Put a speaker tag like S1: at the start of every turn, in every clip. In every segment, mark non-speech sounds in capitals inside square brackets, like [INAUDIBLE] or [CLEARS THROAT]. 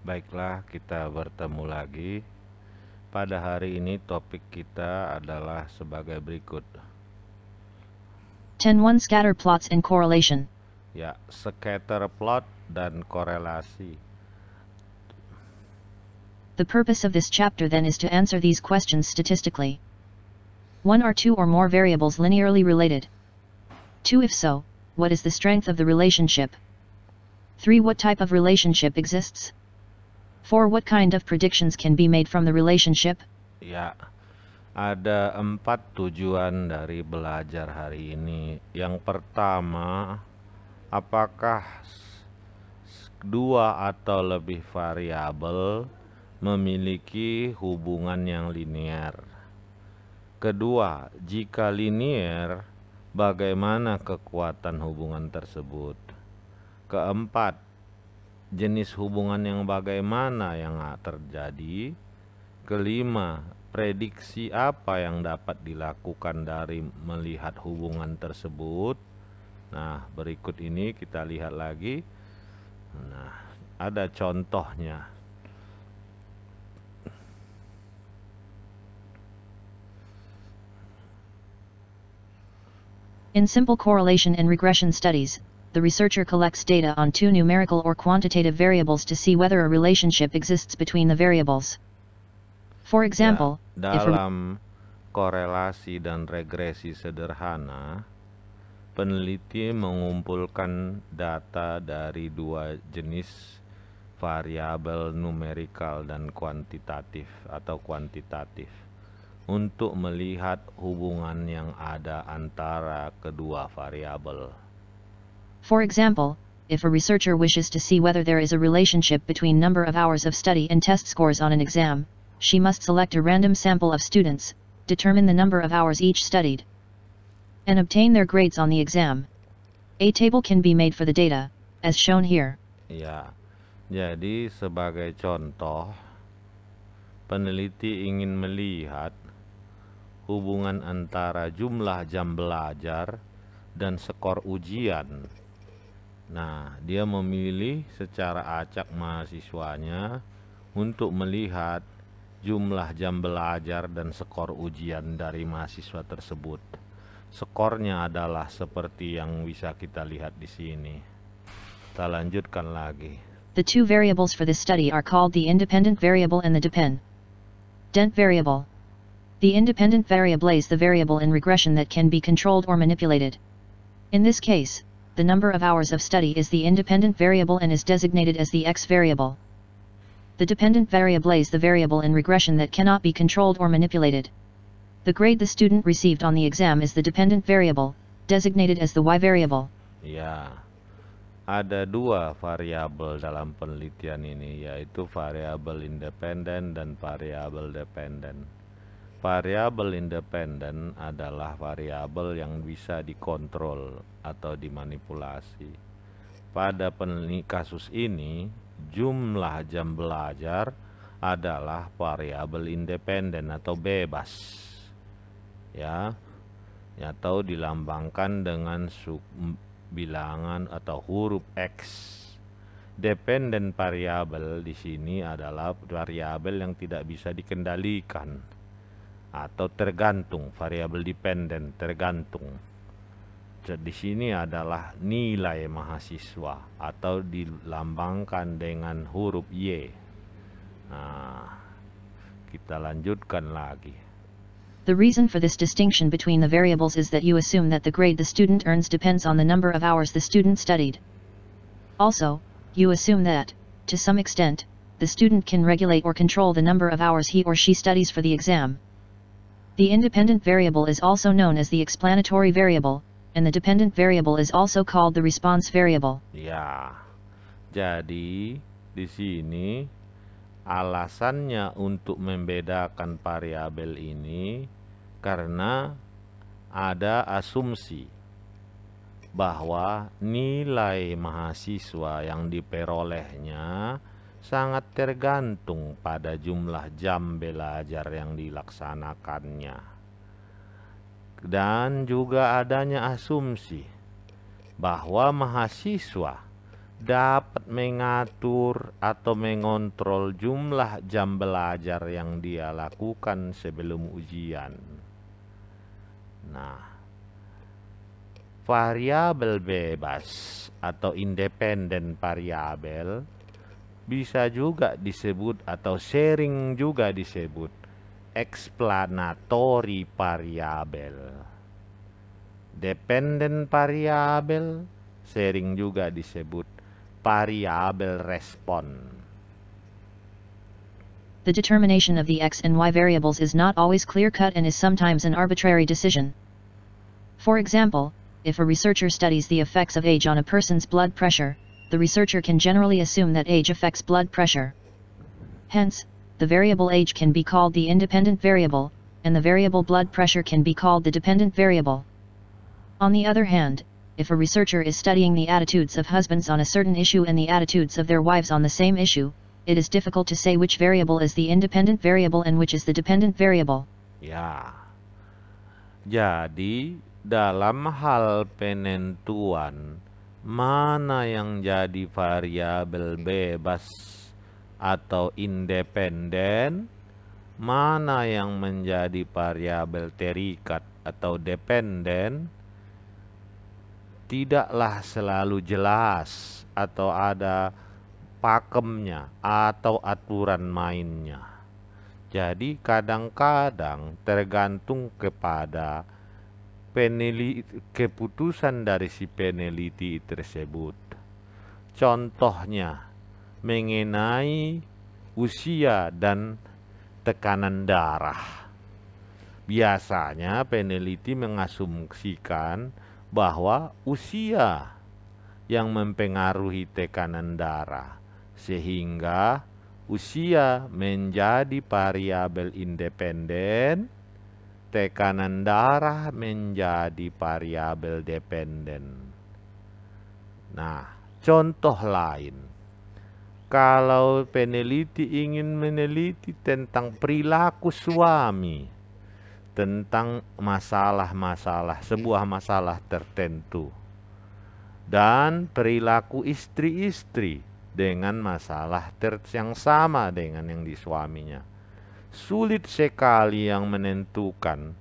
S1: Baiklah, kita bertemu lagi. Pada hari ini topik kita adalah sebagai berikut.
S2: 101 scatter plots and correlation.
S1: Ya, scatter plot dan korelasi.
S2: The purpose of this chapter then is to answer these questions statistically. One or two or more variables linearly related. Two if so, what is the strength of the relationship? Three what type of relationship exists? For what kind of predictions can be made from the relationship?
S1: Ya, ada empat tujuan dari belajar hari ini. Yang pertama, apakah dua atau lebih variabel memiliki hubungan yang linier? Kedua, jika linier, bagaimana kekuatan hubungan tersebut? Keempat, jenis hubungan yang bagaimana yang terjadi. Kelima, prediksi apa yang dapat dilakukan dari melihat hubungan tersebut. Nah, berikut ini kita lihat lagi. Nah, ada contohnya.
S2: In simple correlation and regression studies, the researcher collects data on two numerical or quantitative variables to see whether a relationship exists between the variables. For ya, example,
S1: ya, dalam korelasi dan regresi sederhana, peneliti mengumpulkan data dari dua jenis variabel numerikal dan kuantitatif atau kuantitatif untuk melihat hubungan yang ada antara kedua variabel.
S2: For example, if a researcher wishes to see whether there is a relationship between number of hours of study and test scores on an exam, she must select a random sample of students, determine the number of hours each studied, and obtain their grades on the exam. A table can be made for the data, as shown here.
S1: Yeah, jadi sebagai contoh, peneliti ingin melihat hubungan antara jumlah jam belajar dan skor ujian Nah, dia memilih secara acak mahasiswanya untuk melihat jumlah jam belajar dan skor ujian dari mahasiswa tersebut. Skornya adalah seperti yang bisa kita lihat di sini. Kita lanjutkan lagi.
S2: The two variables for this study are called the independent variable and the dependent variable. The independent variable is the variable in regression that can be controlled or manipulated. In this case, the number of hours of study is the independent variable and is designated as the x variable. The dependent variable is the variable in regression that cannot be controlled or manipulated. The grade the student received on the exam is the dependent variable, designated as the y variable.
S1: Yeah, ada dua variabel dalam penelitian ini, yaitu variabel independen dan variabel dependen. variabel independen adalah variabel yang bisa dikontrol atau dimanipulasi. Pada kasus ini, jumlah jam belajar adalah variabel independen atau bebas. Ya, atau dilambangkan dengan sub bilangan atau huruf X Dependent variabel di sini adalah variabel yang tidak bisa dikendalikan. atau tergantung variabel tergantung di sini adalah nilai mahasiswa atau dilambangkan dengan huruf Y nah, kita lanjutkan lagi
S2: The reason for this distinction between the variables is that you assume that the grade the student earns depends on the number of hours the student studied. Also, you assume that, to some extent, the student can regulate or control the number of hours he or she studies for the exam. The independent variable is also known as the explanatory variable, and the dependent variable is also called the response variable.
S1: Ya, jadi di sini alasannya untuk membedakan variabel ini karena ada asumsi bahwa nilai mahasiswa yang diperolehnya sangat tergantung pada jumlah jam belajar yang dilaksanakannya dan juga adanya asumsi bahwa mahasiswa dapat mengatur atau mengontrol jumlah jam belajar yang dia lakukan sebelum ujian. Nah, variabel bebas atau independen variabel bisa juga disebut atau sharing juga disebut explanatory dependent juga disebut
S2: The determination of the x and y variables is not always clear-cut and is sometimes an arbitrary decision. For example, if a researcher studies the effects of age on a person's blood pressure, the researcher can generally assume that age affects blood pressure. Hence, the variable age can be called the independent variable, and the variable blood pressure can be called the dependent variable. On the other hand, if a researcher is studying the attitudes of husbands on a certain issue and the attitudes of their wives on the same issue, it is difficult to say which variable is the independent variable and which is the dependent variable.
S1: Yeah, Jadi, dalam hal penentuan mana yang jadi variabel bebas atau independen, mana yang menjadi variabel terikat atau dependen, tidaklah selalu jelas atau ada pakemnya atau aturan mainnya. Jadi kadang-kadang tergantung kepada peneliti, keputusan dari si peneliti tersebut. Contohnya mengenai usia dan tekanan darah. Biasanya peneliti mengasumsikan bahwa usia yang mempengaruhi tekanan darah sehingga usia menjadi variabel independen tekanan darah menjadi variabel dependen. Nah, contoh lain. Kalau peneliti ingin meneliti tentang perilaku suami, tentang masalah-masalah, sebuah masalah tertentu, dan perilaku istri-istri dengan masalah yang sama dengan yang di suaminya sulit sekali yang menentukan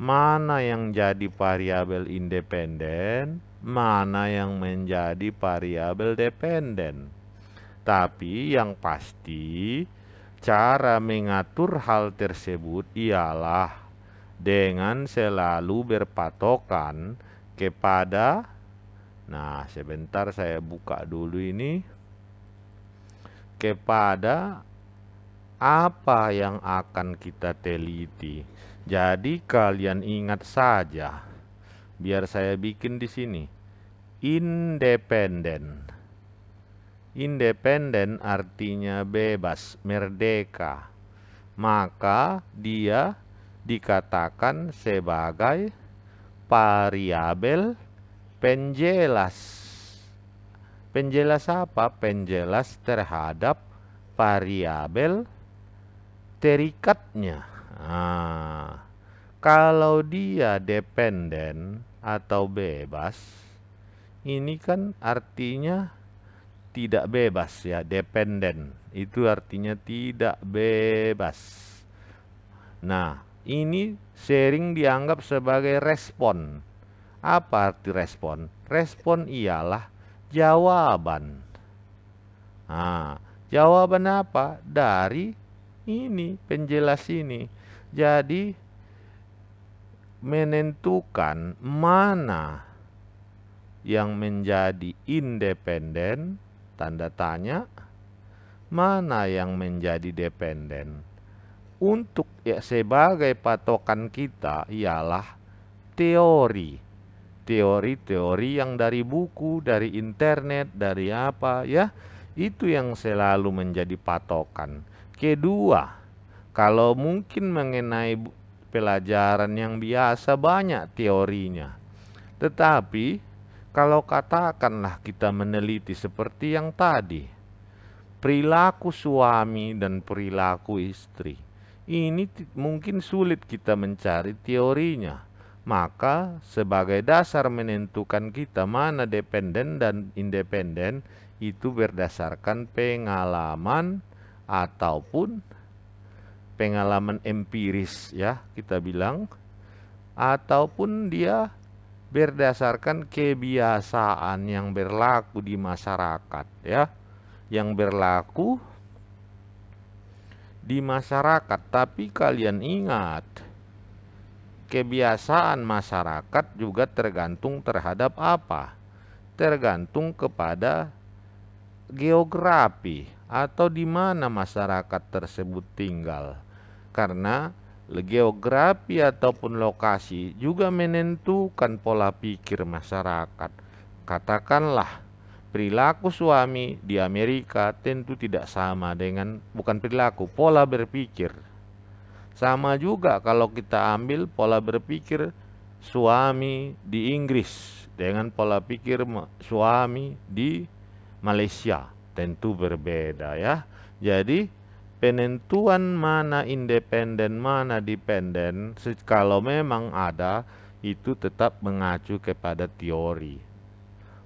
S1: mana yang jadi variabel independen, mana yang menjadi variabel dependen. Tapi yang pasti cara mengatur hal tersebut ialah dengan selalu berpatokan kepada Nah, sebentar saya buka dulu ini kepada apa yang akan kita teliti. Jadi kalian ingat saja, biar saya bikin di sini. Independen. Independen artinya bebas, merdeka. Maka dia dikatakan sebagai variabel penjelas. Penjelas apa? Penjelas terhadap variabel terikatnya. Nah, kalau dia dependen atau bebas, ini kan artinya tidak bebas ya, dependen. Itu artinya tidak bebas. Nah, ini sering dianggap sebagai respon. Apa arti respon? Respon ialah jawaban. Nah, jawaban apa? Dari ini penjelas ini jadi menentukan mana yang menjadi independen tanda tanya mana yang menjadi dependen untuk ya sebagai patokan kita ialah teori teori-teori yang dari buku dari internet dari apa ya itu yang selalu menjadi patokan Kedua, kalau mungkin mengenai pelajaran yang biasa banyak teorinya. Tetapi kalau katakanlah kita meneliti seperti yang tadi, perilaku suami dan perilaku istri, ini mungkin sulit kita mencari teorinya. Maka sebagai dasar menentukan kita mana dependen dan independen itu berdasarkan pengalaman, ataupun pengalaman empiris ya kita bilang ataupun dia berdasarkan kebiasaan yang berlaku di masyarakat ya yang berlaku di masyarakat tapi kalian ingat kebiasaan masyarakat juga tergantung terhadap apa tergantung kepada geografi atau di mana masyarakat tersebut tinggal. Karena geografi ataupun lokasi juga menentukan pola pikir masyarakat. Katakanlah perilaku suami di Amerika tentu tidak sama dengan bukan perilaku, pola berpikir. Sama juga kalau kita ambil pola berpikir suami di Inggris dengan pola pikir suami di Malaysia tentu berbeda ya. Jadi penentuan mana independen, mana dependen, kalau memang ada itu tetap mengacu kepada teori.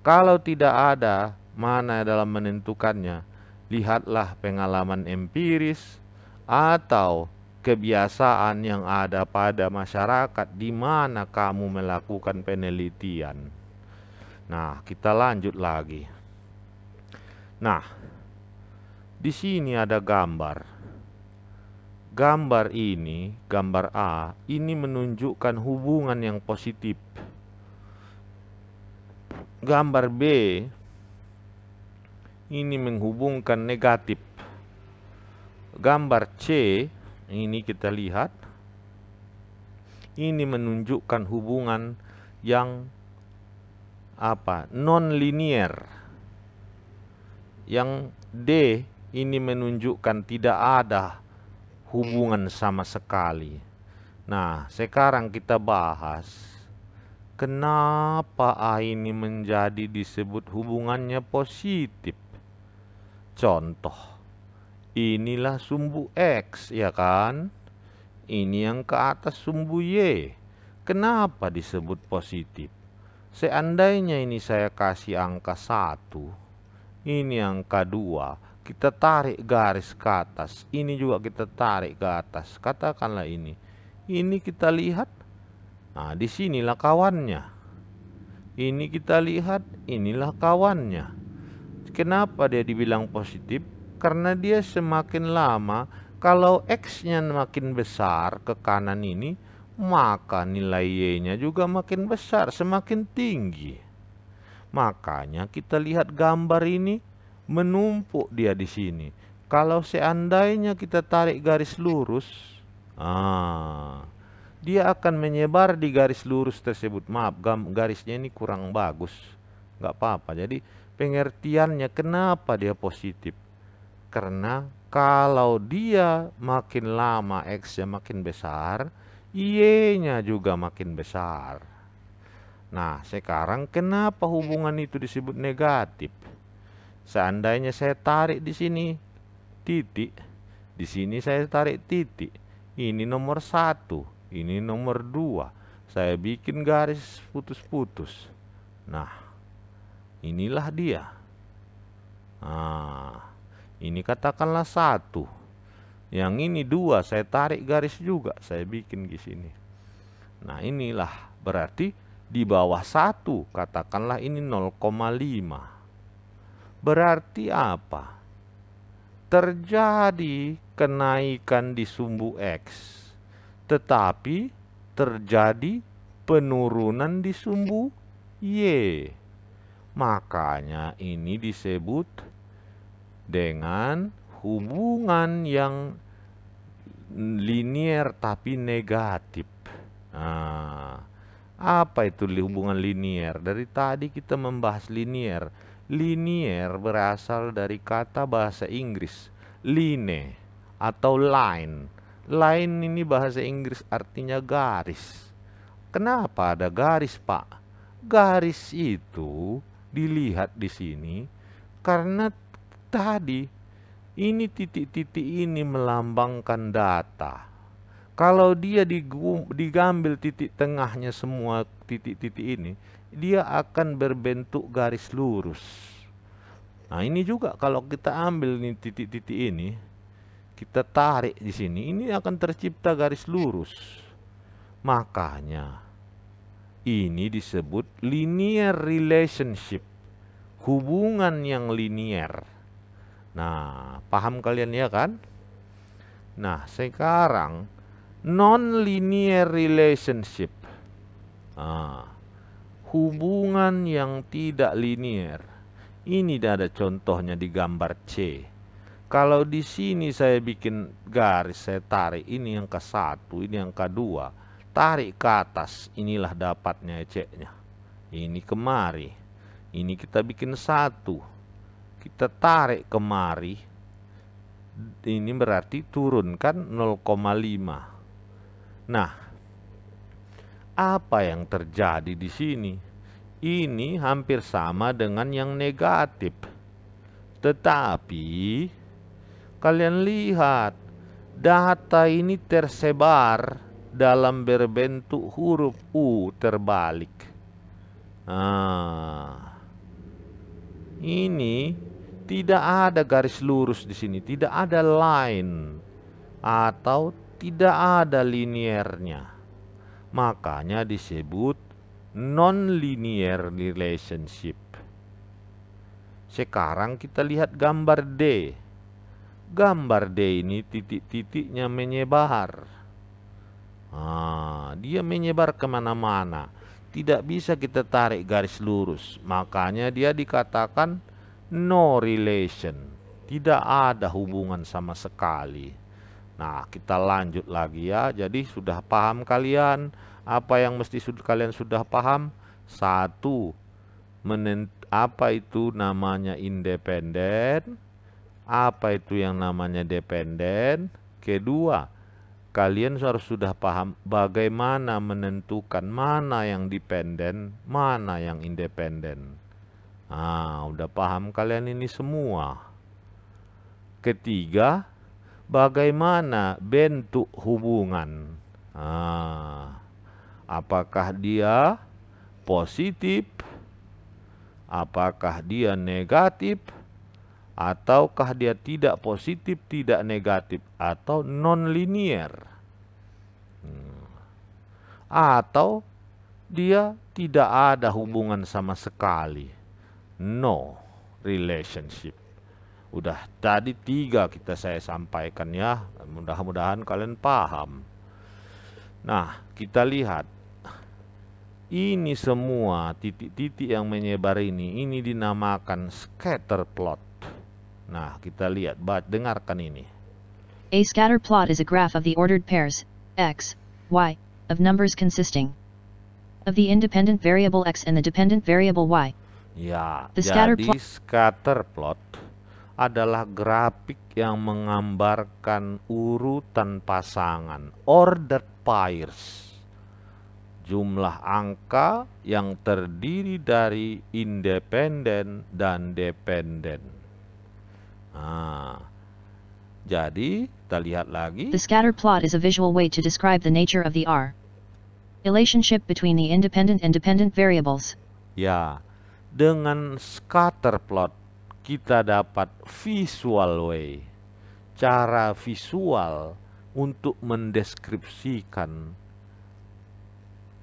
S1: Kalau tidak ada, mana dalam menentukannya? Lihatlah pengalaman empiris atau kebiasaan yang ada pada masyarakat di mana kamu melakukan penelitian. Nah, kita lanjut lagi. Nah, di sini ada gambar. Gambar ini, gambar A, ini menunjukkan hubungan yang positif. Gambar B ini menghubungkan negatif. Gambar C ini kita lihat ini menunjukkan hubungan yang apa? non linear yang D ini menunjukkan tidak ada hubungan sama sekali. Nah, sekarang kita bahas kenapa A ini menjadi disebut hubungannya positif. Contoh, inilah sumbu X, ya kan? Ini yang ke atas sumbu Y. Kenapa disebut positif? Seandainya ini saya kasih angka 1, ini yang kedua kita tarik garis ke atas ini juga kita tarik ke atas katakanlah ini ini kita lihat nah disinilah kawannya ini kita lihat inilah kawannya kenapa dia dibilang positif karena dia semakin lama kalau X-nya makin besar ke kanan ini maka nilai Y-nya juga makin besar, semakin tinggi. Makanya kita lihat gambar ini menumpuk dia di sini. Kalau seandainya kita tarik garis lurus, ah, dia akan menyebar di garis lurus tersebut. Maaf, garisnya ini kurang bagus. Nggak apa-apa. Jadi pengertiannya kenapa dia positif. Karena kalau dia makin lama X-nya makin besar, Y-nya juga makin besar. Nah, sekarang kenapa hubungan itu disebut negatif? Seandainya saya tarik di sini titik, di sini saya tarik titik. Ini nomor satu, ini nomor dua. Saya bikin garis putus-putus. Nah, inilah dia. Nah, ini katakanlah satu. Yang ini dua, saya tarik garis juga, saya bikin di sini. Nah, inilah berarti di bawah satu, katakanlah ini 0,5. Berarti apa? Terjadi kenaikan di sumbu X, tetapi terjadi penurunan di sumbu Y. Makanya ini disebut dengan hubungan yang linier tapi negatif. Nah, apa itu hubungan linier? Dari tadi kita membahas linier. Linier berasal dari kata bahasa Inggris line atau line. Line ini bahasa Inggris artinya garis. Kenapa ada garis, Pak? Garis itu dilihat di sini karena tadi ini titik-titik ini melambangkan data kalau dia digambil titik tengahnya semua titik-titik ini, dia akan berbentuk garis lurus. Nah, ini juga kalau kita ambil nih titik-titik ini, kita tarik di sini, ini akan tercipta garis lurus. Makanya ini disebut linear relationship, hubungan yang linear. Nah, paham kalian ya kan? Nah, sekarang non-linear relationship. Ah, hubungan yang tidak linear. Ini ada contohnya di gambar C. Kalau di sini saya bikin garis, saya tarik ini yang ke satu, ini yang ke dua, tarik ke atas, inilah dapatnya C-nya. Ini kemari, ini kita bikin satu, kita tarik kemari, ini berarti turunkan 0,5 Nah, apa yang terjadi di sini? Ini hampir sama dengan yang negatif. Tetapi kalian lihat data ini tersebar dalam berbentuk huruf U terbalik. Nah, Ini tidak ada garis lurus di sini, tidak ada line atau tidak ada liniernya. Makanya disebut non-linear relationship. Sekarang kita lihat gambar D. Gambar D ini titik-titiknya menyebar. Nah, dia menyebar kemana-mana. Tidak bisa kita tarik garis lurus. Makanya dia dikatakan no relation. Tidak ada hubungan sama sekali. Nah, kita lanjut lagi ya. Jadi sudah paham kalian apa yang mesti sud kalian sudah paham? Satu, apa itu namanya independen? Apa itu yang namanya dependen? Kedua, kalian harus sudah paham bagaimana menentukan mana yang dependen, mana yang independen. Ah, udah paham kalian ini semua. Ketiga, bagaimana bentuk hubungan. Ah, apakah dia positif, apakah dia negatif, ataukah dia tidak positif, tidak negatif, atau non linear hmm. Atau dia tidak ada hubungan sama sekali. No relationship. Udah tadi tiga kita saya sampaikan ya, mudah-mudahan kalian paham. Nah, kita lihat. Ini semua titik-titik yang menyebar ini, ini dinamakan scatter plot. Nah, kita lihat, baca dengarkan ini.
S2: A scatter plot is a graph of the ordered pairs, x, y, of numbers consisting of the independent variable x and the dependent variable y.
S1: Ya, the scatter plot. scatter plot adalah grafik yang menggambarkan urutan pasangan ordered pairs jumlah angka yang terdiri dari independen dan dependen. Nah, jadi kita lihat lagi. The
S2: scatter plot is a visual way to describe the nature of the R relationship between the independent and dependent variables.
S1: Ya, dengan scatter plot kita dapat visual way, cara visual untuk mendeskripsikan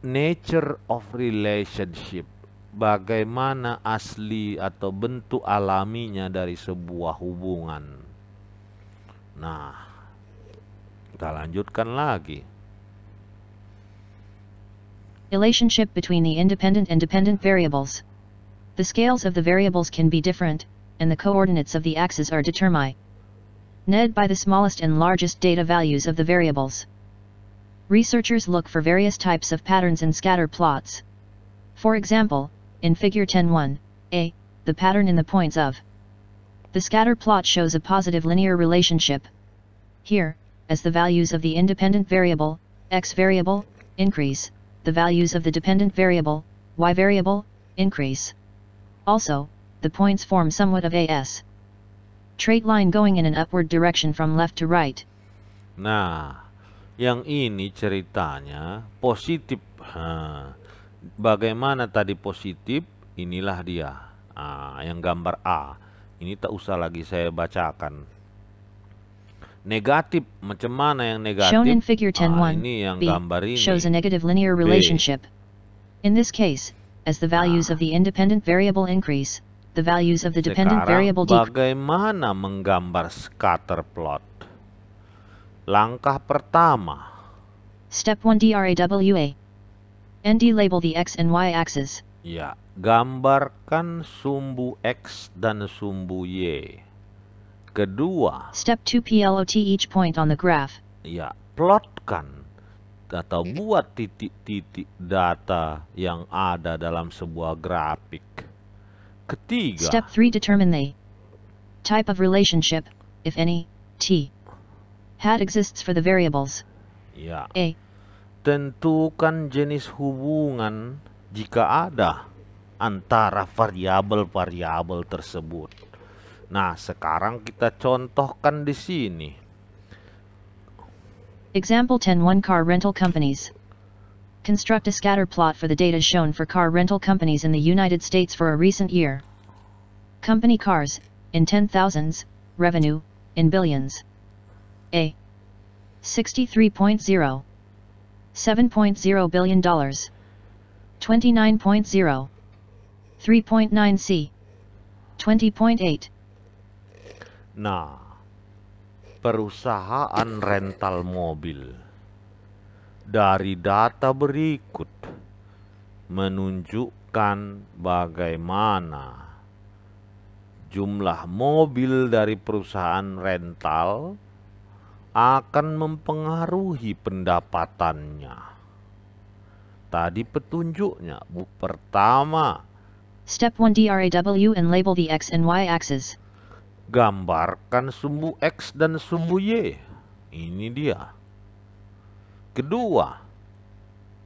S1: nature of relationship, bagaimana asli atau bentuk alaminya dari sebuah hubungan. Nah, kita lanjutkan lagi.
S2: Relationship between the independent and dependent variables. The scales of the variables can be different, and the coordinates of the axes are determined NED by the smallest and largest data values of the variables. Researchers look for various types of patterns in scatter plots. For example, in Figure 10.1, a, the pattern in the points of. The scatter plot shows a positive linear relationship. Here, as the values of the independent variable, x variable, increase, the values of the dependent variable, y variable, increase. Also, the points form somewhat of a S. Trait line going in an upward direction from left to right.
S1: Nah, yang ini ceritanya positif. Bagaimana tadi positif? Inilah dia. Ah, yang gambar A. Ini tak usah lagi saya bacakan. Negatif, macam mana yang negatif? Shown in figure 10 ah, ini yang B gambar ini. Shows a
S2: negative linear relationship. B. In this case, as the nah. values ah. of the independent variable increase, the values of the dependent Sekarang, variable
S1: bagaimana menggambar scatter plot? Langkah pertama.
S2: Step 1 DRAWA. ND label the X and Y axes
S1: Ya, gambarkan sumbu X dan sumbu Y. Kedua.
S2: Step 2 PLOT each point on the graph.
S1: Ya, plotkan atau buat titik-titik data yang ada dalam sebuah grafik. Ketiga. Step
S2: 3 Determine the type of relationship, if any, T. hat exists for the variables. Ya. A.
S1: Tentukan jenis hubungan jika ada antara variabel-variabel tersebut. Nah, sekarang kita contohkan di sini.
S2: Example 10 one car rental companies. construct a scatter plot for the data shown for car rental companies in the United States for a recent year. Company cars, in 10,000s, revenue, in billions. A. 63.0 7.0 billion dollars 29.0 3.9 C 20.8
S1: Nah, perusahaan rental mobil dari data berikut menunjukkan bagaimana jumlah mobil dari perusahaan rental akan mempengaruhi pendapatannya. Tadi petunjuknya, bu pertama.
S2: Step 1 DRAW and label the X and Y axis.
S1: Gambarkan sumbu X dan sumbu Y. Ini dia. Kedua.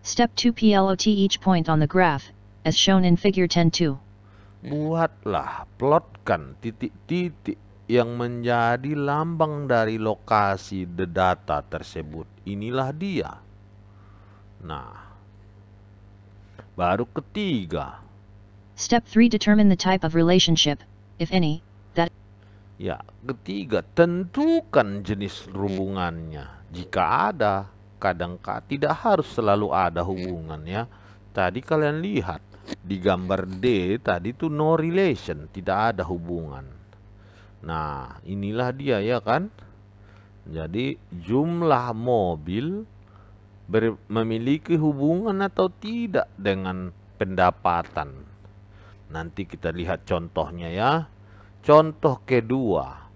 S2: Step 2 PLOT each point on the graph, as shown in figure 10.2.
S1: Buatlah, plotkan titik-titik yang menjadi lambang dari lokasi the data tersebut. Inilah dia. Nah, baru ketiga.
S2: Step 3 determine the type of relationship, if any, that
S1: Ya, ketiga tentukan jenis hubungannya jika ada kadang kak tidak harus selalu ada iya. hubungannya. Tadi kalian lihat di gambar D tadi itu no relation, tidak ada hubungan. Nah, inilah dia ya kan. Jadi jumlah mobil memiliki hubungan atau tidak dengan pendapatan. Nanti kita lihat contohnya ya. Contoh kedua,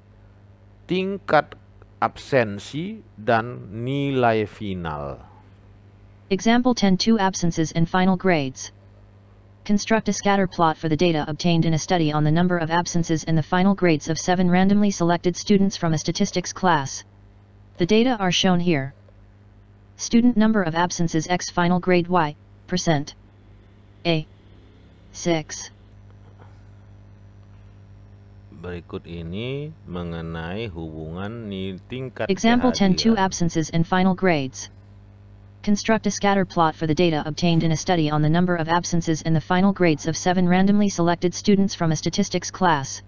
S1: tingkat absensi dan nilai final.
S2: Example 10 2 absences and final grades. Construct a scatter plot for the data obtained in a study on the number of absences and the final grades of seven randomly selected students from a statistics class. The data are shown here. Student number of absences x final grade y, percent. A. 6.
S1: berikut ini mengenai hubungan nilai tingkat Example 10 Two
S2: absences in final grades. Construct a scatter plot for the data obtained in a study on the number of absences in the final grades of seven randomly selected students from a statistics class.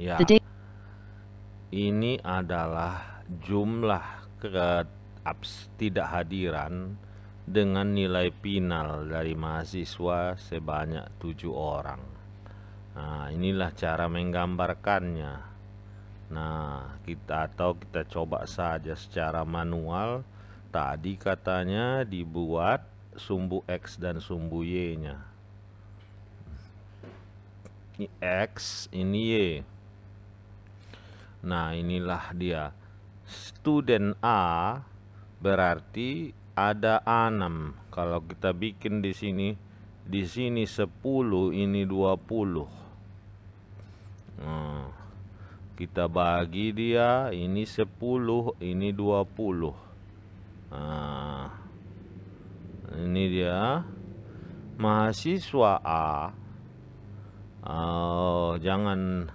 S1: Ya. The ini adalah jumlah ke abs tidak hadiran dengan nilai final dari mahasiswa sebanyak tujuh orang. Nah, inilah cara menggambarkannya. Nah, kita atau kita coba saja secara manual. Tadi katanya dibuat sumbu X dan sumbu Y-nya. Ini X, ini Y. Nah, inilah dia. Student A berarti ada A6. Kalau kita bikin di sini, di sini 10, ini 20. Nah, kita bagi dia ini 10, ini 20. Nah, ini dia mahasiswa A. Oh, jangan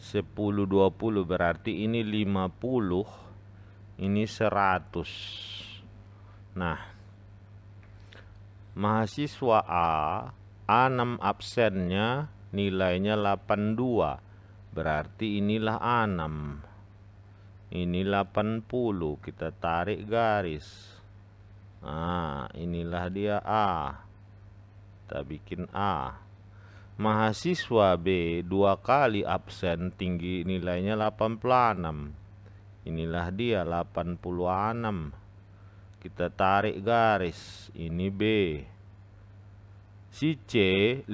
S1: 10 20 berarti ini 50, ini 100. Nah, mahasiswa A A6 absennya nilainya 82 berarti inilah 6 ini 80 kita tarik garis nah inilah dia A kita bikin A mahasiswa B dua kali absen tinggi nilainya 86 inilah dia 86 kita tarik garis ini B Si C 15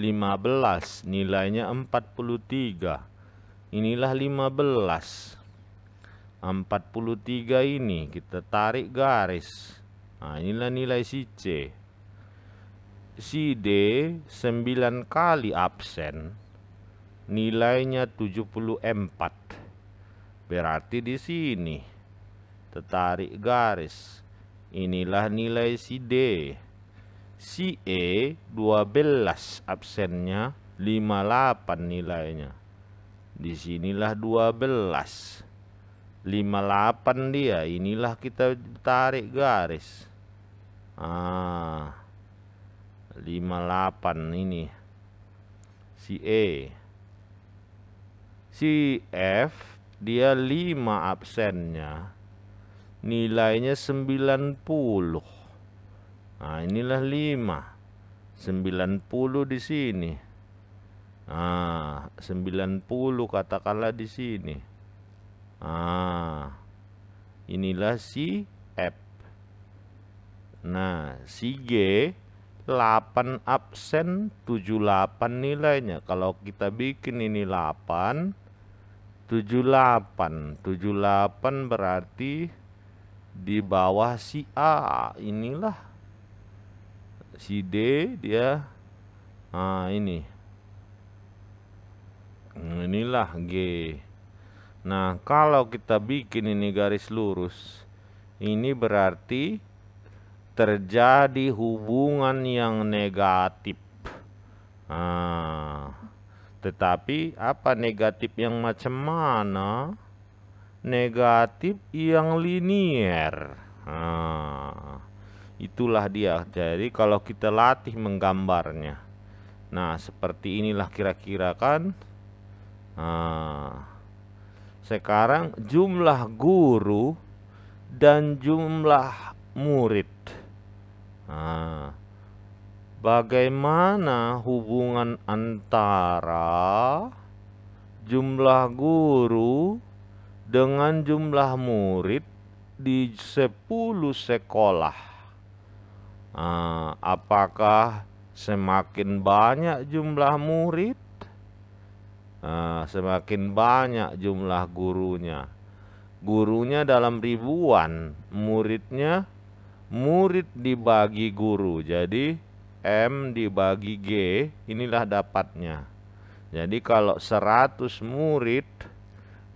S1: nilainya 43. Inilah 15. 43 ini kita tarik garis. Nah, inilah nilai si C. Si D 9 kali absen. Nilainya 74. Berarti di sini tertarik garis. Inilah nilai si D si E 12 absennya 58 nilainya disinilah 12 58 dia inilah kita tarik garis ah 58 ini si E si F dia 5 absennya nilainya 90 Nah, inilah 5. 90 di sini. Ah, 90 katakanlah di sini. Ah. Inilah si F. Nah, si G 8 absen 78 nilainya kalau kita bikin ini 8 78 78 berarti di bawah si A inilah si D dia ah ini inilah G nah kalau kita bikin ini garis lurus ini berarti terjadi hubungan yang negatif ah tetapi apa negatif yang macam mana negatif yang linier ah itulah dia jadi kalau kita latih menggambarnya nah seperti inilah kira-kira kan nah, sekarang jumlah guru dan jumlah murid nah, bagaimana hubungan antara jumlah guru dengan jumlah murid di 10 sekolah Ah, apakah semakin banyak jumlah murid, ah, semakin banyak jumlah gurunya? Gurunya dalam ribuan, muridnya murid dibagi guru. Jadi M dibagi G, inilah dapatnya. Jadi kalau 100 murid,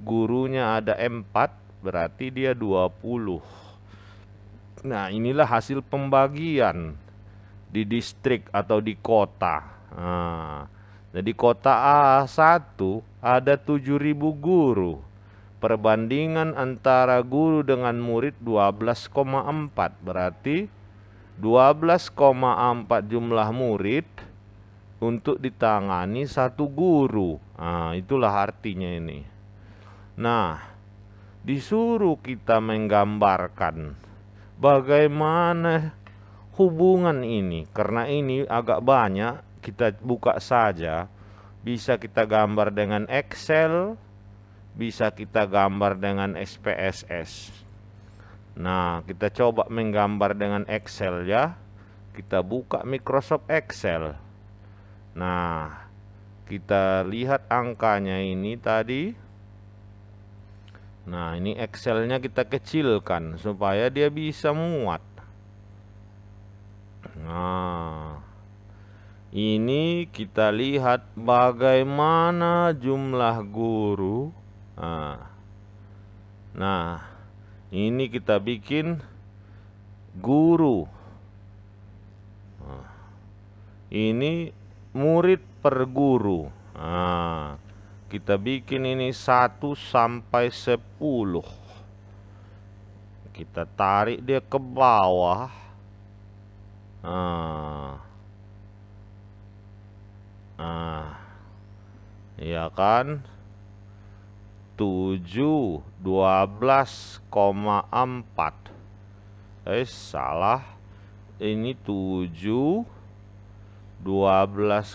S1: gurunya ada empat, berarti dia 20. Nah, inilah hasil pembagian di distrik atau di kota. Ah. Nah, jadi kota A1 ada 7.000 guru. Perbandingan antara guru dengan murid 12,4. Berarti 12,4 jumlah murid untuk ditangani satu guru. Nah, itulah artinya ini. Nah, disuruh kita menggambarkan bagaimana hubungan ini karena ini agak banyak kita buka saja bisa kita gambar dengan Excel bisa kita gambar dengan SPSS nah kita coba menggambar dengan Excel ya kita buka Microsoft Excel nah kita lihat angkanya ini tadi Nah ini Excelnya kita kecilkan supaya dia bisa muat Nah ini kita lihat bagaimana jumlah guru Nah, nah ini kita bikin guru nah, Ini murid per guru Nah kita bikin ini 1 sampai 10 kita tarik dia ke bawah ah ah ya kan 7 12,4 eh salah ini 7 12,4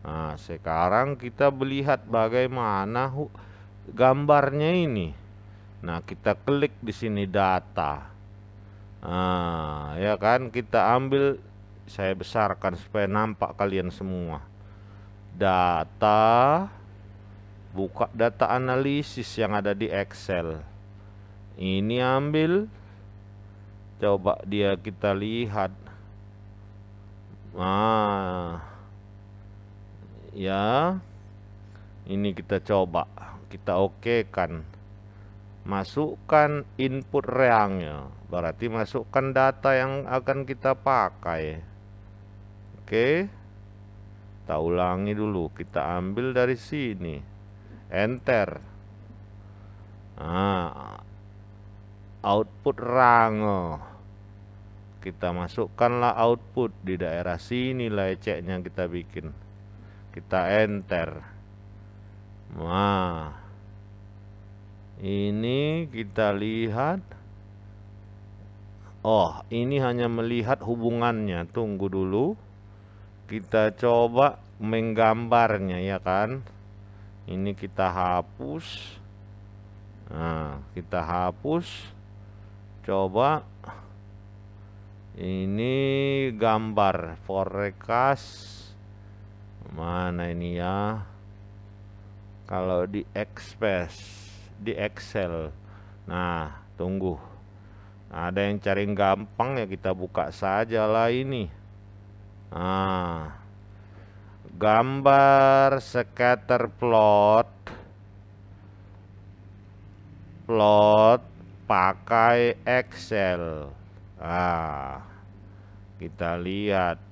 S1: Nah, sekarang kita melihat bagaimana gambarnya ini. Nah, kita klik di sini data. Nah, ya kan kita ambil saya besarkan supaya nampak kalian semua. Data buka data analisis yang ada di Excel. Ini ambil coba dia kita lihat. Nah, ya ini kita coba kita oke kan masukkan input reangnya berarti masukkan data yang akan kita pakai oke kita ulangi dulu kita ambil dari sini enter nah, output rango kita masukkanlah output di daerah sini lah ceknya kita bikin kita enter nah ini kita lihat oh ini hanya melihat hubungannya tunggu dulu kita coba menggambarnya ya kan ini kita hapus nah kita hapus coba ini gambar forecast mana ini ya kalau di Express di Excel nah tunggu nah, ada yang cari yang gampang ya kita buka saja lah ini nah gambar scatter plot plot pakai Excel ah kita lihat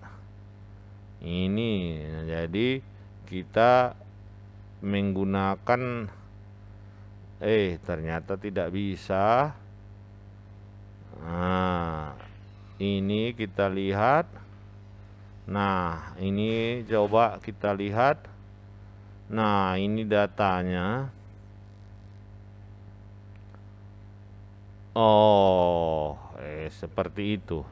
S1: ini jadi kita menggunakan eh ternyata tidak bisa nah ini kita lihat nah ini coba kita lihat nah ini datanya oh eh seperti itu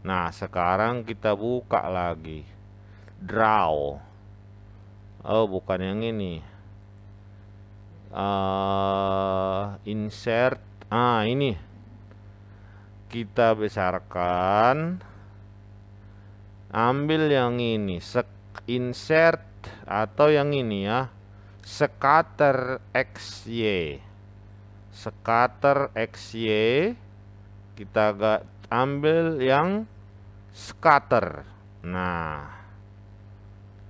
S1: nah sekarang kita buka lagi draw oh bukan yang ini uh, insert ah ini kita besarkan ambil yang ini sek insert atau yang ini ya scatter x y, scatter x y, kita agak ambil yang scatter nah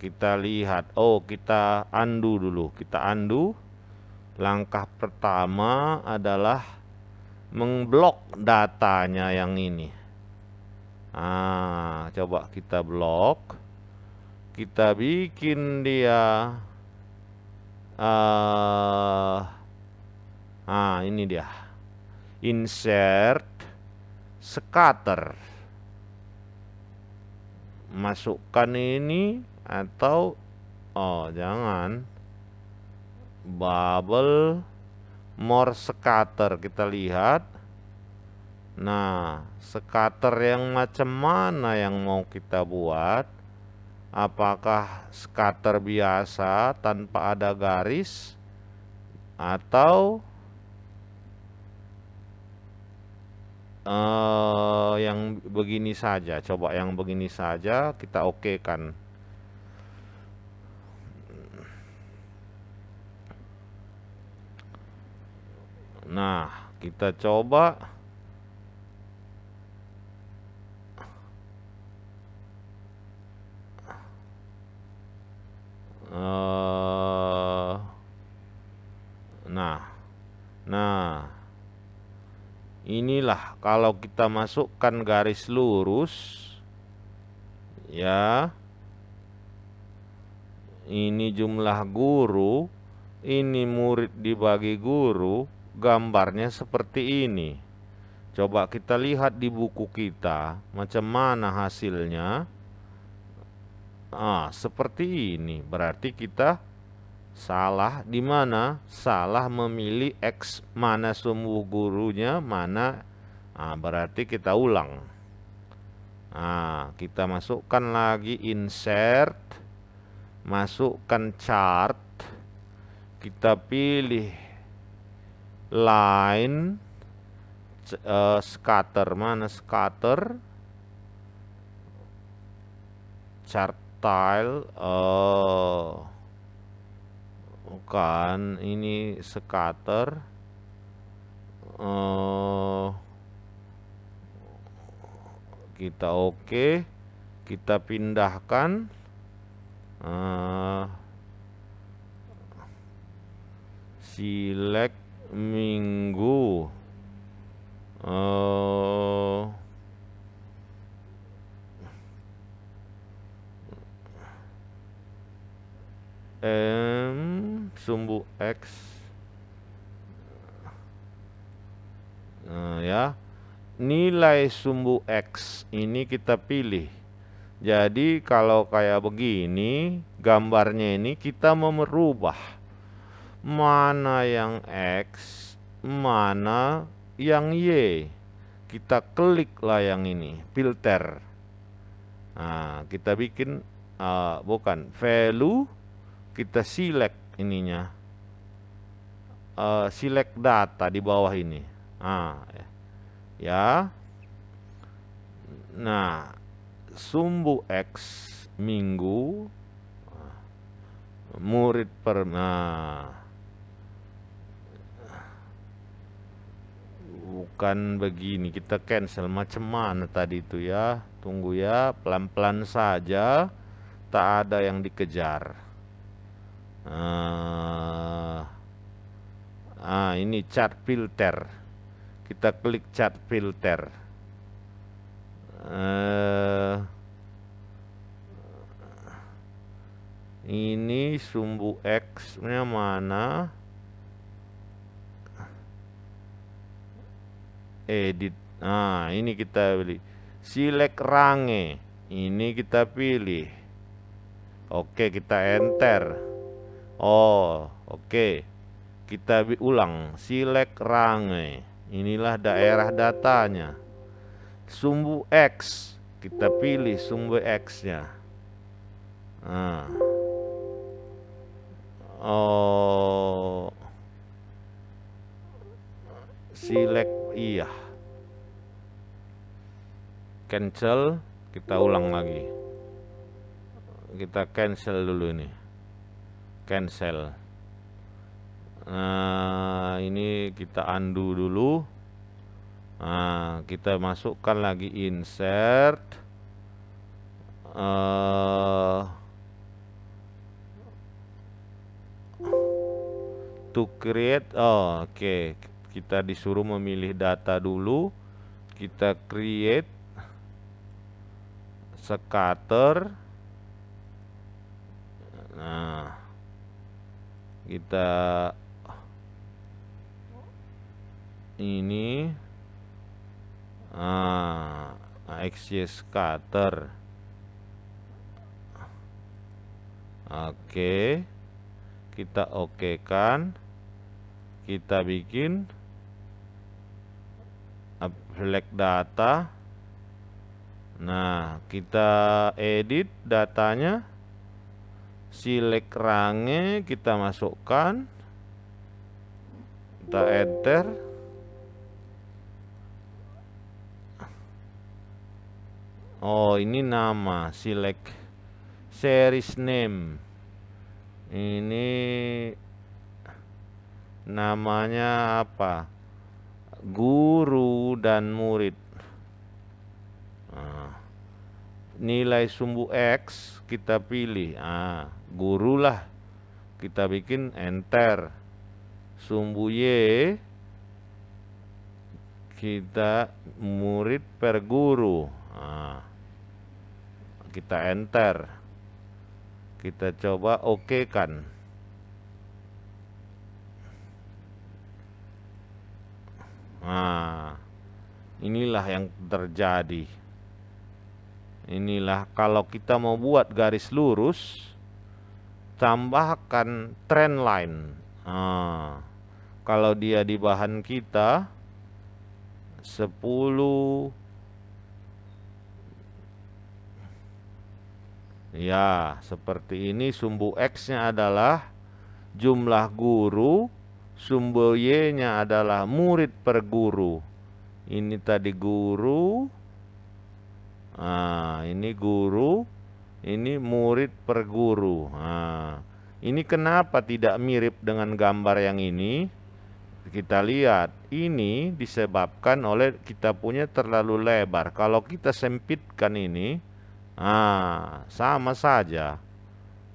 S1: kita lihat oh kita andu dulu kita andu langkah pertama adalah mengblok datanya yang ini ah coba kita blok kita bikin dia uh, ah ini dia insert scatter masukkan ini atau oh jangan bubble more scatter kita lihat nah scatter yang macam mana yang mau kita buat apakah scatter biasa tanpa ada garis atau uh, yang begini saja coba yang begini saja kita oke okay kan Nah, kita coba eh, Nah, nah Inilah kalau kita masukkan garis lurus Ya Ini jumlah guru Ini murid dibagi guru gambarnya seperti ini. Coba kita lihat di buku kita macam mana hasilnya. Ah, seperti ini. Berarti kita salah di mana? Salah memilih X mana sumbu gurunya, mana ah, berarti kita ulang. Nah, kita masukkan lagi insert, masukkan chart, kita pilih line uh, scatter mana scatter chart tile uh, bukan ini scatter uh, kita oke okay. kita pindahkan uh, select minggu uh, M sumbu X nah, ya nilai sumbu X ini kita pilih jadi kalau kayak begini gambarnya ini kita mau merubah mana yang X, mana yang Y. Kita klik layang ini, filter. Nah, kita bikin, uh, bukan, value, kita select ininya. Uh, select data di bawah ini. Nah, ya. Nah, sumbu X minggu nah, murid pernah. bukan begini kita cancel macam mana tadi itu ya tunggu ya pelan-pelan saja tak ada yang dikejar uh, ah ini chart filter kita klik chart filter uh, ini sumbu X nya mana edit nah ini kita beli silek range ini kita pilih oke kita enter oh oke kita ulang silek range inilah daerah datanya sumbu X kita pilih sumbu X nya nah. oh silek iya cancel kita ulang lagi kita cancel dulu ini cancel nah ini kita undo dulu nah kita masukkan lagi insert uh, to create oh, oke okay kita disuruh memilih data dulu kita create scatter nah kita ini ah XY scatter oke kita oke kan kita bikin Select data nah kita edit datanya select range kita masukkan kita enter Oh ini nama select series name ini namanya apa guru dan murid. Nah, nilai sumbu X kita pilih, ah, guru lah kita bikin enter. Sumbu Y kita murid per guru. Nah, kita enter. Kita coba oke okay kan. Nah, inilah yang terjadi. Inilah kalau kita mau buat garis lurus, tambahkan trend line. Nah, kalau dia di bahan kita 10 Ya, seperti ini sumbu X-nya adalah jumlah guru sumbul Y-nya adalah murid per guru. Ini tadi guru. Nah, ini guru. Ini murid per guru. Nah, ini kenapa tidak mirip dengan gambar yang ini? Kita lihat, ini disebabkan oleh kita punya terlalu lebar. Kalau kita sempitkan ini, ah sama saja.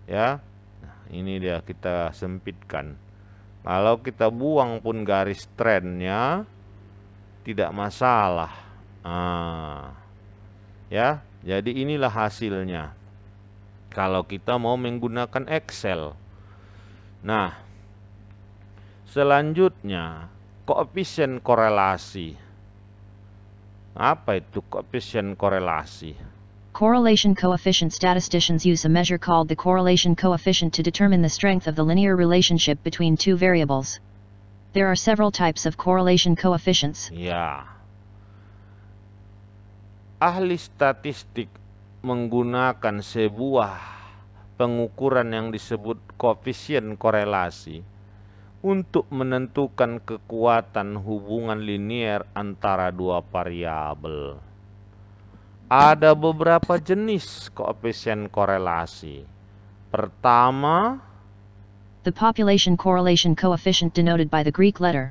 S1: Ya. Nah, ini dia kita sempitkan. Kalau kita buang pun garis trennya tidak masalah. Ah. Ya, jadi inilah hasilnya. Kalau kita mau menggunakan Excel. Nah, selanjutnya koefisien korelasi. Apa itu koefisien korelasi?
S2: Correlation coefficient statisticians use a measure called the correlation coefficient to determine the strength of the linear relationship between two variables. There are several types of correlation coefficients.
S1: Ya. Ahli statistik menggunakan sebuah pengukuran yang disebut koefisien korelasi untuk menentukan kekuatan hubungan linier antara dua variabel ada beberapa jenis koefisien korelasi.
S2: Pertama, the population correlation coefficient denoted by the Greek letter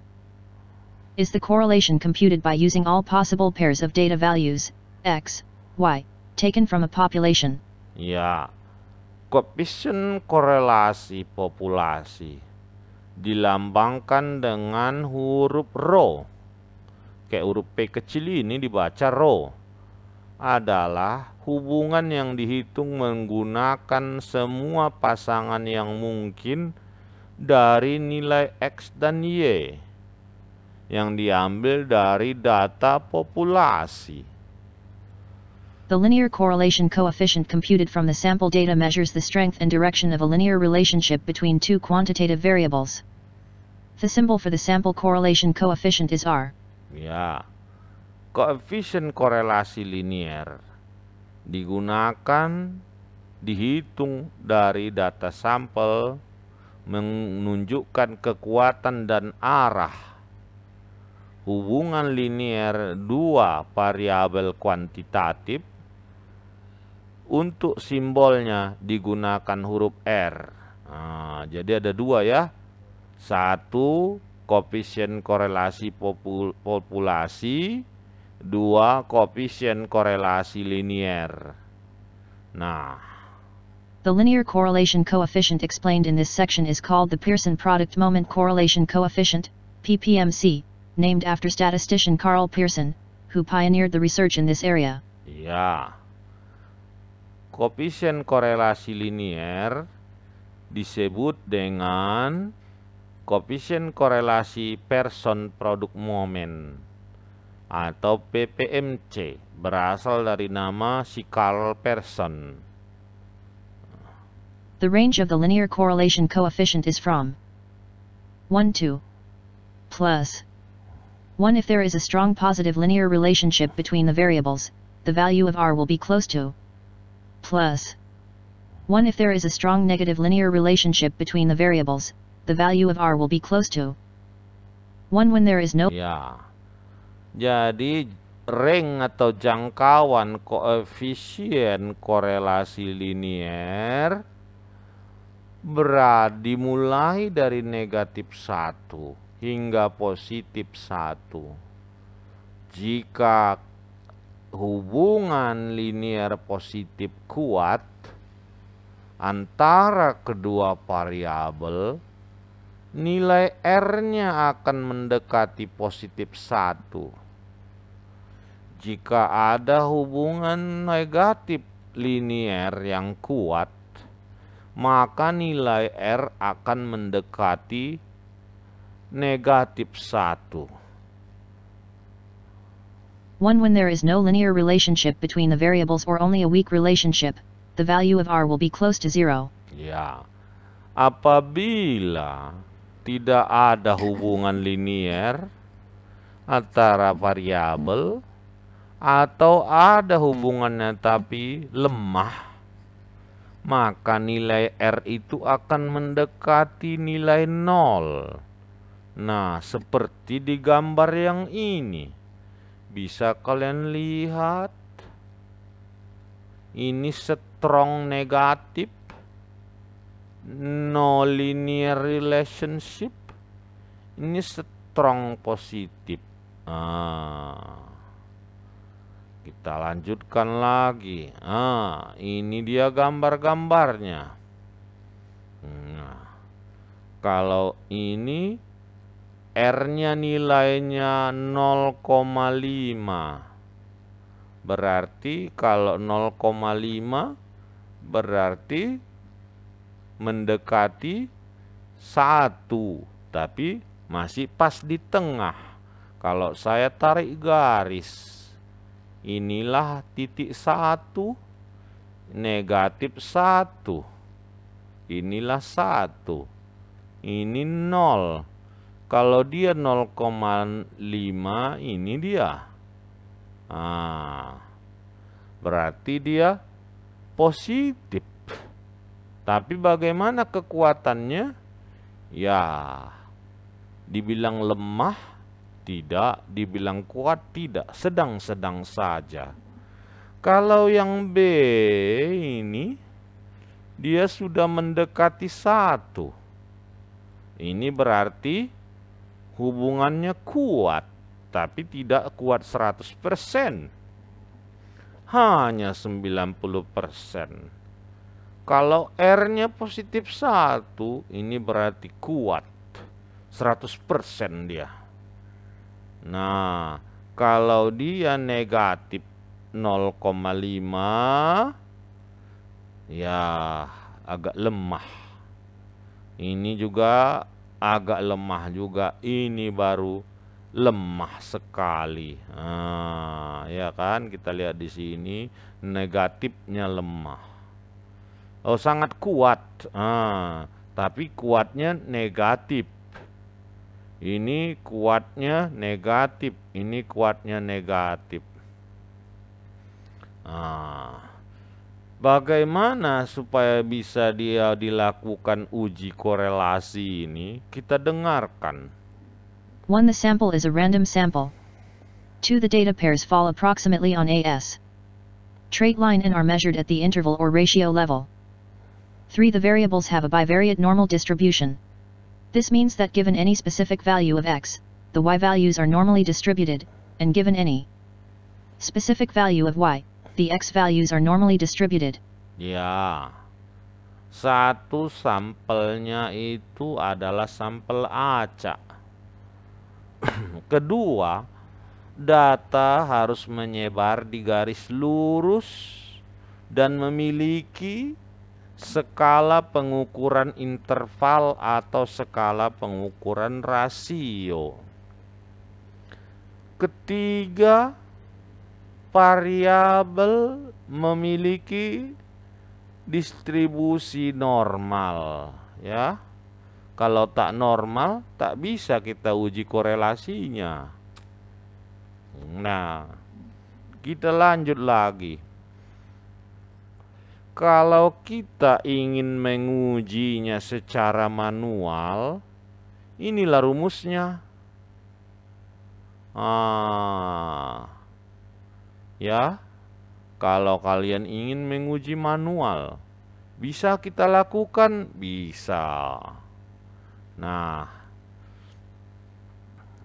S2: is the correlation computed by using all possible pairs of data values x, y taken from a population.
S1: Ya. Koefisien korelasi populasi dilambangkan dengan huruf rho. Kayak huruf P kecil ini dibaca rho adalah hubungan yang dihitung menggunakan semua pasangan yang mungkin dari nilai X dan Y yang diambil dari data populasi.
S2: The linear correlation coefficient computed from the sample data measures the strength and direction of a linear relationship between two quantitative variables. The symbol for the sample correlation coefficient is R.
S1: Yeah koefisien korelasi linier digunakan dihitung dari data sampel menunjukkan kekuatan dan arah hubungan linier dua variabel kuantitatif untuk simbolnya digunakan huruf R nah, jadi ada dua ya satu koefisien korelasi populasi dua koefisien korelasi linier. Nah.
S2: The linear correlation coefficient explained in this section is called the Pearson Product Moment Correlation Coefficient, PPMC, named after statistician Carl Pearson, who pioneered the research in this area.
S1: Ya. Koefisien korelasi linier disebut dengan koefisien korelasi Pearson product moment atau PPMC berasal dari nama Sikal Person.
S2: The range of the linear correlation coefficient is from 1 to plus 1 if there is a strong positive linear relationship between the variables, the value of R will be close to plus 1 if there is a strong negative linear relationship between the variables, the value of R will be close to 1 when there is no yeah.
S1: Jadi ring atau jangkauan koefisien eh, korelasi linier berat dimulai dari negatif 1 hingga positif 1. Jika hubungan linier positif kuat antara kedua variabel, nilai R-nya akan mendekati positif 1 jika ada hubungan negatif linier yang kuat, maka nilai R akan mendekati negatif 1.
S2: 1. When there is no linear relationship between the variables or only a weak relationship, the value of R will be close to zero.
S1: Ya, apabila tidak ada hubungan linier antara variabel atau ada hubungannya tapi lemah, maka nilai R itu akan mendekati nilai nol Nah, seperti di gambar yang ini. Bisa kalian lihat. Ini strong negatif. No linear relationship. Ini strong positif. Ah. Kita lanjutkan lagi. Ah, ini dia gambar-gambarnya. Nah, kalau ini R-nya nilainya 0,5. Berarti kalau 0,5 berarti mendekati satu tapi masih pas di tengah. Kalau saya tarik garis Inilah titik satu, negatif satu. Inilah satu. Ini nol. Kalau dia 0,5 ini dia. Ah, berarti dia positif. Tapi bagaimana kekuatannya? Ya, dibilang lemah tidak, dibilang kuat tidak, sedang-sedang saja. Kalau yang B ini dia sudah mendekati satu. Ini berarti hubungannya kuat, tapi tidak kuat 100%. Hanya 90%. Kalau R-nya positif satu, ini berarti kuat. 100% dia. Nah, kalau dia negatif 0,5 ya agak lemah. Ini juga agak lemah juga. Ini baru lemah sekali. Nah, ya kan kita lihat di sini negatifnya lemah. Oh, sangat kuat. Nah, tapi kuatnya negatif. Ini kuatnya negatif, ini kuatnya negatif. Nah, bagaimana supaya bisa dia dilakukan uji korelasi ini? Kita dengarkan.
S2: One, the sample is a random sample. Two, the data pairs fall approximately on AS. Trait line and are measured at the interval or ratio level. 3. The variables have a bivariate normal distribution. This means that given any specific value of x, the y values are normally distributed, and given any specific value of y, the x values are normally distributed.
S1: Yeah, Satu sampelnya itu adalah sampel acak. [CLEARS THROAT] Kedua, data harus menyebar di garis lurus dan memiliki skala pengukuran interval atau skala pengukuran rasio. Ketiga, variabel memiliki distribusi normal, ya. Kalau tak normal, tak bisa kita uji korelasinya. Nah, kita lanjut lagi. Kalau kita ingin mengujinya secara manual, inilah rumusnya. Ah. Ya. Kalau kalian ingin menguji manual, bisa kita lakukan? Bisa. Nah.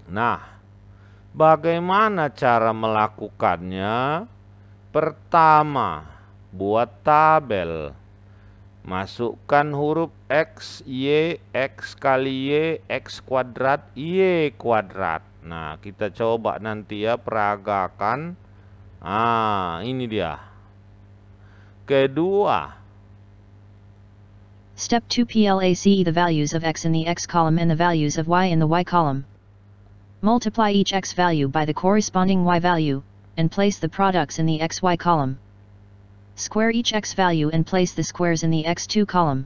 S1: Nah, bagaimana cara melakukannya? Pertama, buat tabel. Masukkan huruf X, Y, X kali Y, X kuadrat, Y kuadrat. Nah, kita coba nanti ya peragakan. Ah, ini dia. Kedua.
S2: Step 2 PLACE the values of X in the X column and the values of Y in the Y column. Multiply each X value by the corresponding Y value, and place the products in the XY column. Square each x value and place the squares in the x2 column.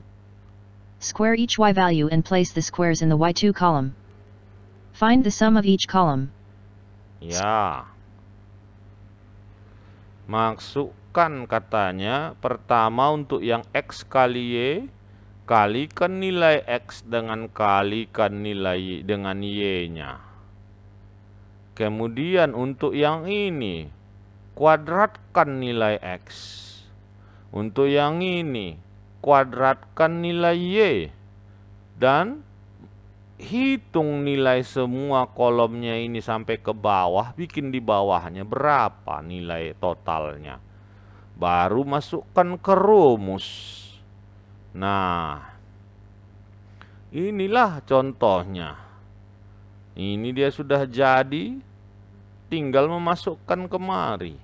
S2: Square each y value and place the squares in the y2 column. Find the sum of each column.
S1: Ya. Masukkan katanya pertama untuk yang X kali Y kalikan nilai X dengan kalikan nilai y, dengan Y-nya. Kemudian untuk yang ini kuadratkan nilai X. Untuk yang ini, kuadratkan nilai Y dan hitung nilai semua kolomnya ini sampai ke bawah, bikin di bawahnya berapa nilai totalnya. Baru masukkan ke rumus. Nah, inilah contohnya. Ini dia sudah jadi, tinggal memasukkan kemari.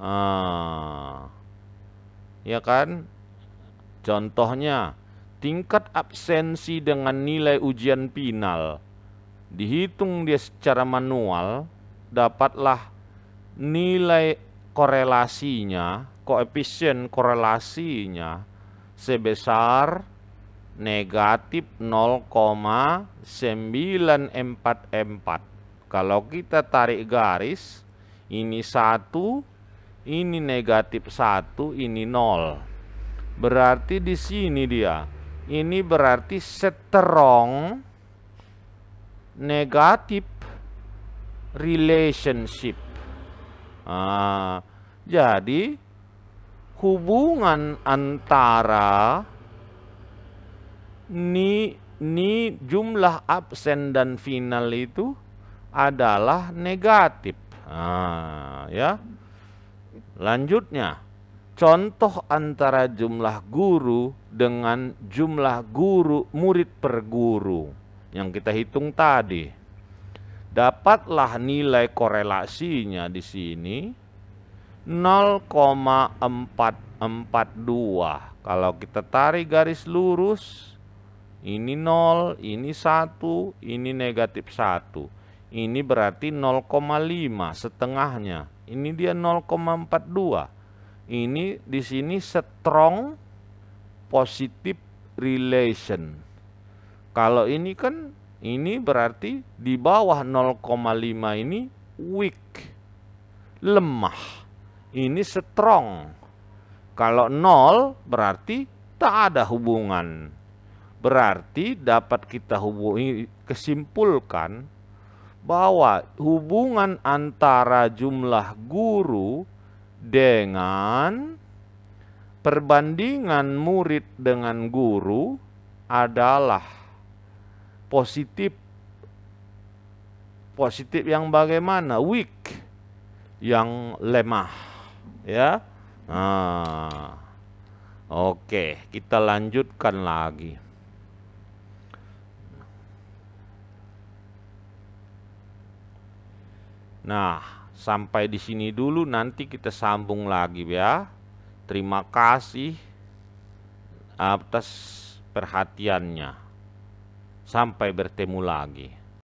S1: Ah ya kan? Contohnya, tingkat absensi dengan nilai ujian final dihitung dia secara manual, dapatlah nilai korelasinya, koefisien korelasinya sebesar negatif 0,944. Kalau kita tarik garis, ini satu ini negatif satu, ini nol. Berarti di sini dia. Ini berarti strong negatif relationship. Nah, jadi hubungan antara ni ni jumlah absen dan final itu adalah negatif. Nah, ya. Lanjutnya, contoh antara jumlah guru dengan jumlah guru murid per guru yang kita hitung tadi. Dapatlah nilai korelasinya di sini 0,442. Kalau kita tarik garis lurus, ini 0, ini 1, ini negatif 1. Ini berarti 0,5 setengahnya ini dia 0,42. Ini di sini strong positive relation. Kalau ini kan ini berarti di bawah 0,5 ini weak. Lemah. Ini strong. Kalau 0 berarti tak ada hubungan. Berarti dapat kita hubungi kesimpulkan bahwa hubungan antara jumlah guru dengan perbandingan murid dengan guru adalah positif. Positif yang bagaimana? Weak, yang lemah, ya. Nah, oke, kita lanjutkan lagi. Nah, sampai di sini dulu nanti kita sambung lagi ya. Terima kasih atas perhatiannya. Sampai bertemu lagi.